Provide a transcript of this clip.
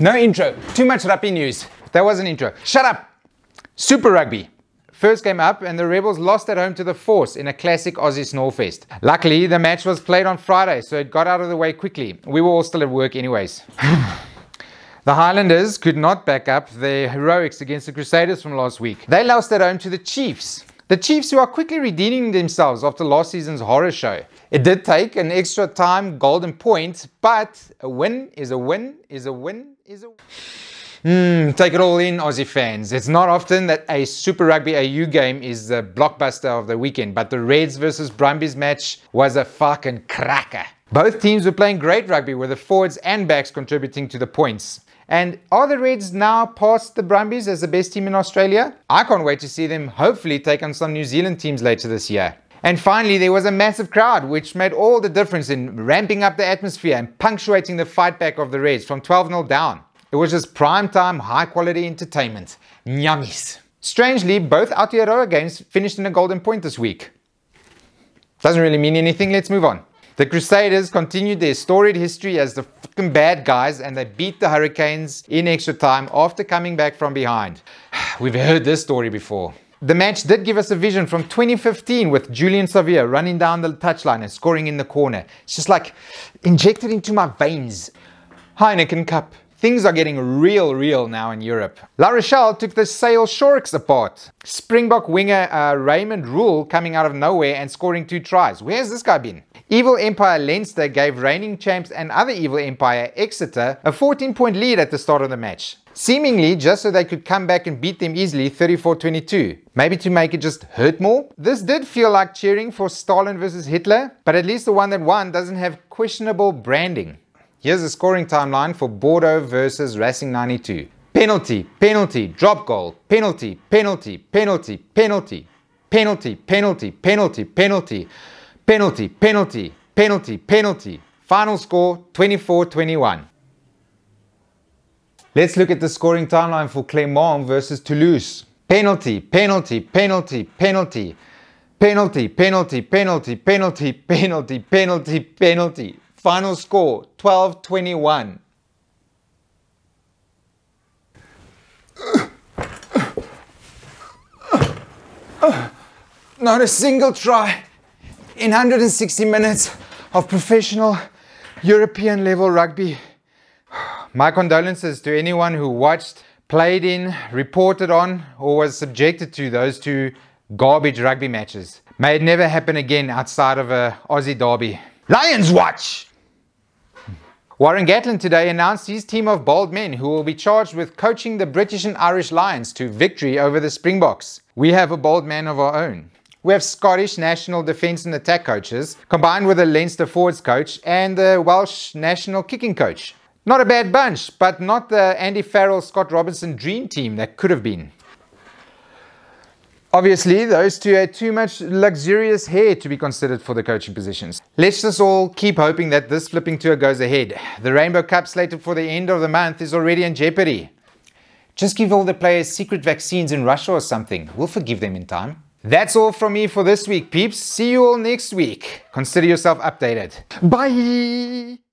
No intro, too much rugby news. That was an intro. Shut up! Super Rugby. First game up, and the Rebels lost at home to the Force in a classic Aussie Snorefest. Luckily, the match was played on Friday, so it got out of the way quickly. We were all still at work, anyways. The Highlanders could not back up their heroics against the Crusaders from last week. They lost at home to the Chiefs. The Chiefs who are quickly redeeming themselves after last season's horror show. It did take an extra time golden point, but a win is a win is a win is a win. Mm, take it all in, Aussie fans. It's not often that a Super Rugby AU game is the blockbuster of the weekend, but the Reds versus Brumbies match was a fucking cracker. Both teams were playing great rugby with the forwards and backs contributing to the points. And are the Reds now past the Brumbies as the best team in Australia? I can't wait to see them hopefully take on some New Zealand teams later this year. And finally, there was a massive crowd, which made all the difference in ramping up the atmosphere and punctuating the fight back of the Reds from 12 0 down. It was just prime time, high quality entertainment. Yummies. Strangely, both Aotearoa games finished in a golden point this week. Doesn't really mean anything, let's move on. The Crusaders continued their storied history as the fucking bad guys and they beat the Hurricanes in extra time after coming back from behind. We've heard this story before. The match did give us a vision from 2015 with Julian Savia running down the touchline and scoring in the corner. It's just like injected into my veins. Heineken Cup. Things are getting real, real now in Europe. La Rochelle took the Sale Sharks apart. Springbok winger uh, Raymond Rule coming out of nowhere and scoring two tries. Where's this guy been? Evil Empire Leinster gave reigning champs and other Evil Empire Exeter a 14 point lead at the start of the match. Seemingly just so they could come back and beat them easily 34-22. Maybe to make it just hurt more? This did feel like cheering for Stalin versus Hitler, but at least the one that won doesn't have questionable branding. Here's the scoring timeline for Bordeaux versus Racing 92. Penalty, penalty, drop goal, penalty, penalty, penalty, penalty, penalty, penalty, penalty, penalty, penalty, penalty, penalty, penalty. Final score 24-21. Let's look at the scoring timeline for Clermont versus Toulouse. Penalty, penalty, penalty, penalty, penalty, penalty, penalty, penalty, penalty, penalty, penalty. Final score 12 21. Not a single try in 160 minutes of professional European level rugby. My condolences to anyone who watched, played in, reported on, or was subjected to those two garbage rugby matches. May it never happen again outside of a Aussie derby. Lions watch! Warren Gatlin today announced his team of bold men who will be charged with coaching the British and Irish Lions to victory over the Springboks. We have a bold man of our own. We have Scottish national defence and attack coaches, combined with a Leinster forwards coach and the Welsh national kicking coach. Not a bad bunch, but not the Andy Farrell Scott Robinson dream team that could have been. Obviously, those two had too much luxurious hair to be considered for the coaching positions. Let's just all keep hoping that this flipping tour goes ahead. The Rainbow Cup slated for the end of the month is already in jeopardy. Just give all the players secret vaccines in Russia or something. We'll forgive them in time. That's all from me for this week, peeps. See you all next week. Consider yourself updated. Bye!